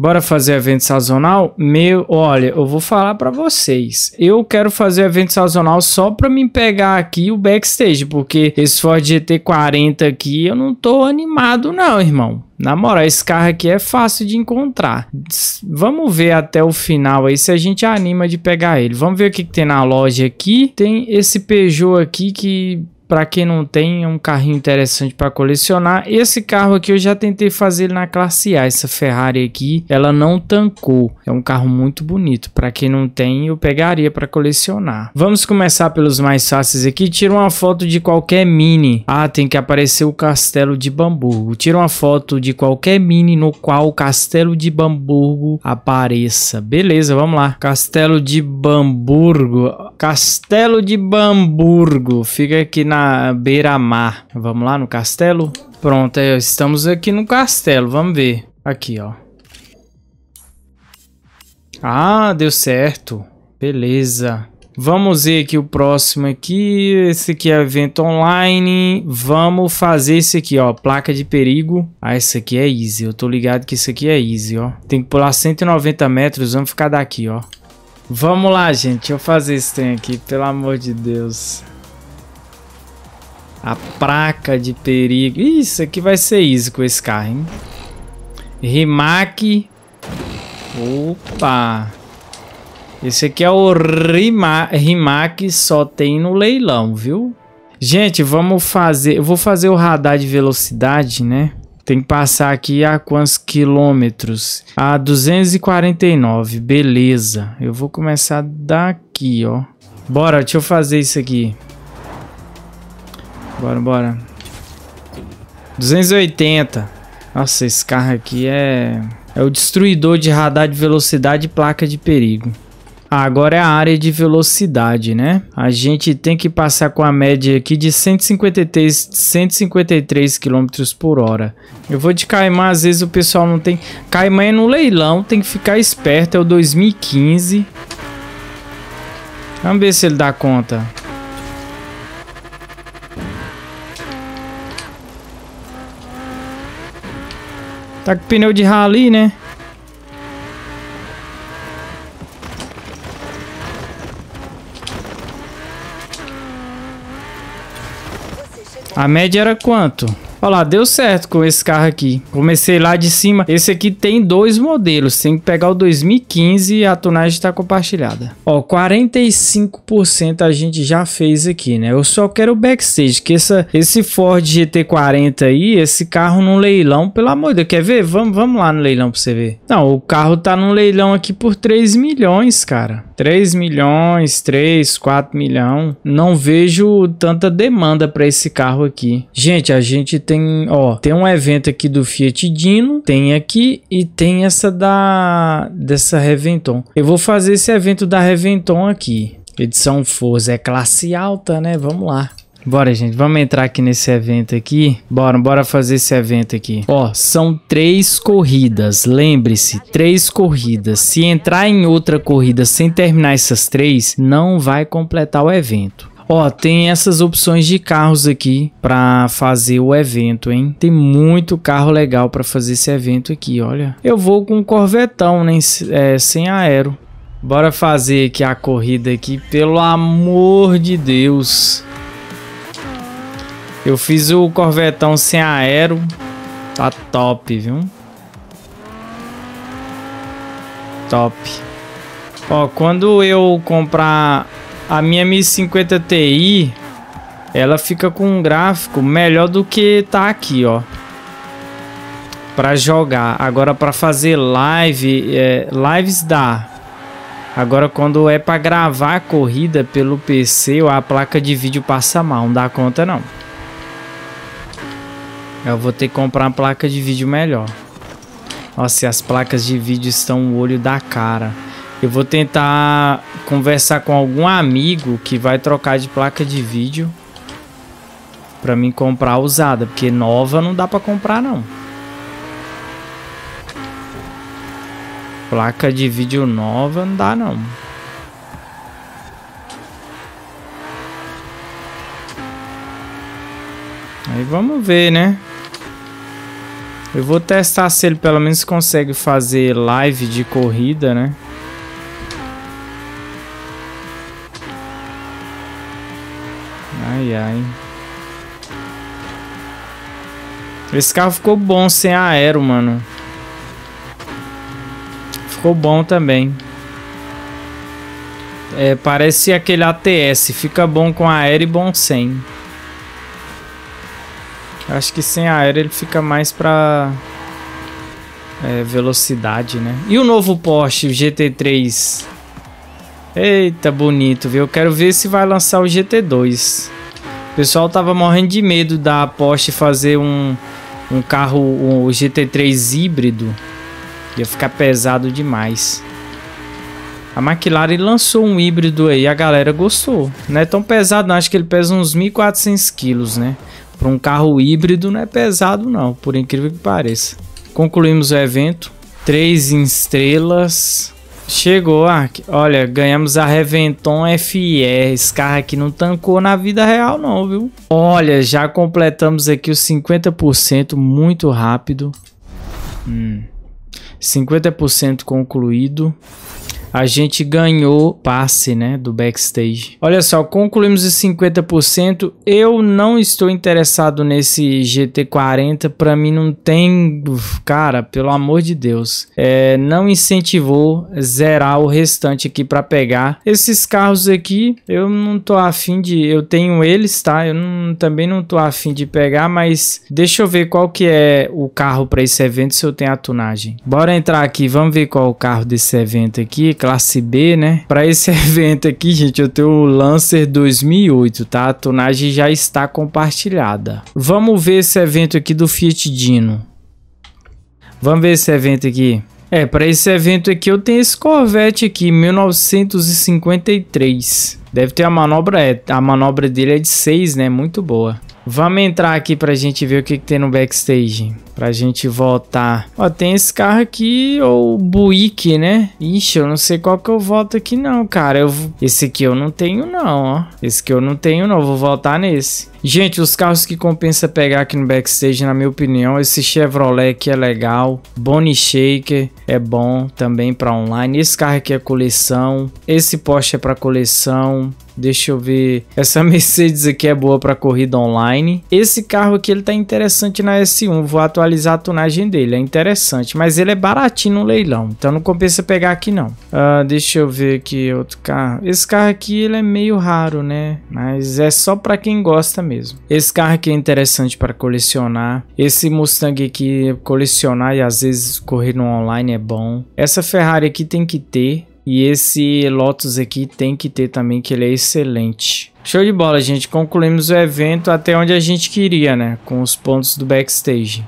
Bora fazer evento sazonal? Meu, olha, eu vou falar para vocês. Eu quero fazer evento sazonal só para me pegar aqui o backstage, porque esse Ford GT40 aqui eu não tô animado não, irmão. Na moral, esse carro aqui é fácil de encontrar. Vamos ver até o final aí se a gente anima de pegar ele. Vamos ver o que, que tem na loja aqui. Tem esse Peugeot aqui que para quem não tem, é um carrinho interessante para colecionar. Esse carro aqui eu já tentei fazer na classe A. Essa Ferrari aqui, ela não tancou. É um carro muito bonito. Para quem não tem, eu pegaria para colecionar. Vamos começar pelos mais fáceis aqui. Tira uma foto de qualquer mini. Ah, tem que aparecer o castelo de Bamburgo. Tira uma foto de qualquer mini no qual o castelo de Bamburgo apareça. Beleza, vamos lá. Castelo de Bamburgo. Castelo de Bamburgo. Fica aqui na na beira-mar. Vamos lá no castelo? Pronto, é, estamos aqui no castelo. Vamos ver. Aqui, ó. Ah, deu certo. Beleza. Vamos ver aqui o próximo aqui. Esse aqui é evento online. Vamos fazer esse aqui, ó. Placa de perigo. Ah, esse aqui é easy. Eu tô ligado que isso aqui é easy, ó. Tem que pular 190 metros. Vamos ficar daqui, ó. Vamos lá, gente. Deixa eu fazer esse trem aqui, pelo amor de Deus. A placa de perigo. Isso aqui vai ser easy com esse carro, hein? Rimac. Opa. Esse aqui é o Rimac, Rimac, só tem no leilão, viu? Gente, vamos fazer... Eu vou fazer o radar de velocidade, né? Tem que passar aqui a quantos quilômetros? A 249, beleza. Eu vou começar daqui, ó. Bora, deixa eu fazer isso aqui. Bora, bora. 280. Nossa, esse carro aqui é... É o destruidor de radar de velocidade e placa de perigo. Ah, agora é a área de velocidade, né? A gente tem que passar com a média aqui de 153, 153 km por hora. Eu vou de Caimã, às vezes o pessoal não tem... Caimã é no leilão, tem que ficar esperto, é o 2015. Vamos ver se ele dá conta. Tá com pneu de rally, né? A média era quanto? Olha lá, deu certo com esse carro aqui. Comecei lá de cima. Esse aqui tem dois modelos. Tem que pegar o 2015 e a tonagem está compartilhada. Ó, 45% a gente já fez aqui, né? Eu só quero o backstage, que essa, esse Ford GT40 aí, esse carro no leilão, pelo amor de Deus, quer ver? Vamos, vamos lá no leilão para você ver. Não, o carro tá no leilão aqui por 3 milhões, cara. 3 milhões, 3, 4 milhão. Não vejo tanta demanda para esse carro aqui. Gente, a gente tem, ó, tem um evento aqui do Fiat Dino, tem aqui e tem essa da dessa Reventon. Eu vou fazer esse evento da Reventon aqui. Edição Forza é classe alta, né? Vamos lá. Bora, gente. Vamos entrar aqui nesse evento aqui. Bora, bora fazer esse evento aqui. Ó, são três corridas. Lembre-se, três corridas. Se entrar em outra corrida sem terminar essas três, não vai completar o evento. Ó, tem essas opções de carros aqui para fazer o evento, hein? Tem muito carro legal para fazer esse evento aqui, olha. Eu vou com um corvetão, né? É, sem aero. Bora fazer aqui a corrida aqui, pelo amor de Deus. Eu fiz o corvetão sem aero. Tá top, viu? Top. Ó, quando eu comprar a minha Mi 50 Ti, ela fica com um gráfico melhor do que tá aqui, ó. Pra jogar. Agora pra fazer live, é, lives dá. Agora quando é pra gravar a corrida pelo PC, a placa de vídeo passa mal, não dá conta não. Eu vou ter que comprar uma placa de vídeo melhor. Nossa, e as placas de vídeo estão o olho da cara. Eu vou tentar conversar com algum amigo que vai trocar de placa de vídeo para mim comprar usada, porque nova não dá para comprar não. Placa de vídeo nova não dá não. Aí vamos ver, né? Eu vou testar se ele pelo menos consegue fazer live de corrida, né? Esse carro ficou bom sem aero, mano. Ficou bom também. É, parece aquele ATS. Fica bom com aero e bom sem. Acho que sem aero ele fica mais pra... É, velocidade, né? E o novo Porsche, GT3? Eita, bonito, viu? Eu quero ver se vai lançar o GT2. O pessoal tava morrendo de medo da Porsche fazer um um carro um GT3 híbrido ia ficar pesado demais. A McLaren lançou um híbrido aí, a galera gostou. Não é tão pesado, não. acho que ele pesa uns 1.400 quilos, né? Para um carro híbrido não é pesado, não, por incrível que pareça. Concluímos o evento. Três estrelas. Chegou, Ark. Olha, ganhamos a Reventon FR. Esse carro aqui não tancou na vida real não, viu? Olha, já completamos aqui os 50% muito rápido. Hum. 50% concluído a gente ganhou passe, né, do backstage. Olha só, concluímos os 50%. Eu não estou interessado nesse GT40, para mim não tem, cara, pelo amor de Deus. É, não incentivou zerar o restante aqui para pegar. Esses carros aqui, eu não tô afim de, eu tenho eles, tá? Eu não, também não tô afim de pegar, mas deixa eu ver qual que é o carro para esse evento se eu tenho a tunagem. Bora entrar aqui, vamos ver qual é o carro desse evento aqui classe B, né? Para esse evento aqui, gente, eu tenho o Lancer 2008, tá? A tonagem já está compartilhada. Vamos ver esse evento aqui do Fiat Dino. Vamos ver esse evento aqui. É, para esse evento aqui eu tenho esse Corvette aqui, 1953. Deve ter a manobra, é, a manobra dele é de 6, né? Muito boa. Vamos entrar aqui pra gente ver o que, que tem no backstage. Pra gente voltar. Ó, tem esse carro aqui, ou Buick, né? Ixi, eu não sei qual que eu voto aqui não, cara. Eu, esse aqui eu não tenho não, ó. Esse aqui eu não tenho não, vou voltar nesse. Gente, os carros que compensa pegar aqui no backstage, na minha opinião, esse Chevrolet aqui é legal. Bonnie Shaker é bom também pra online. Esse carro aqui é coleção. Esse Porsche é pra coleção. Deixa eu ver. Essa Mercedes aqui é boa para corrida online. Esse carro aqui ele tá interessante na S1. Vou atualizar a tunagem dele. É interessante, mas ele é baratinho no leilão. Então não compensa pegar aqui não. Uh, deixa eu ver aqui outro carro. Esse carro aqui ele é meio raro, né? Mas é só para quem gosta mesmo. Esse carro aqui é interessante para colecionar. Esse Mustang aqui colecionar e às vezes correr no online é bom. Essa Ferrari aqui tem que ter. E esse Lotus aqui tem que ter também, que ele é excelente. Show de bola, gente. Concluímos o evento até onde a gente queria, né? Com os pontos do backstage.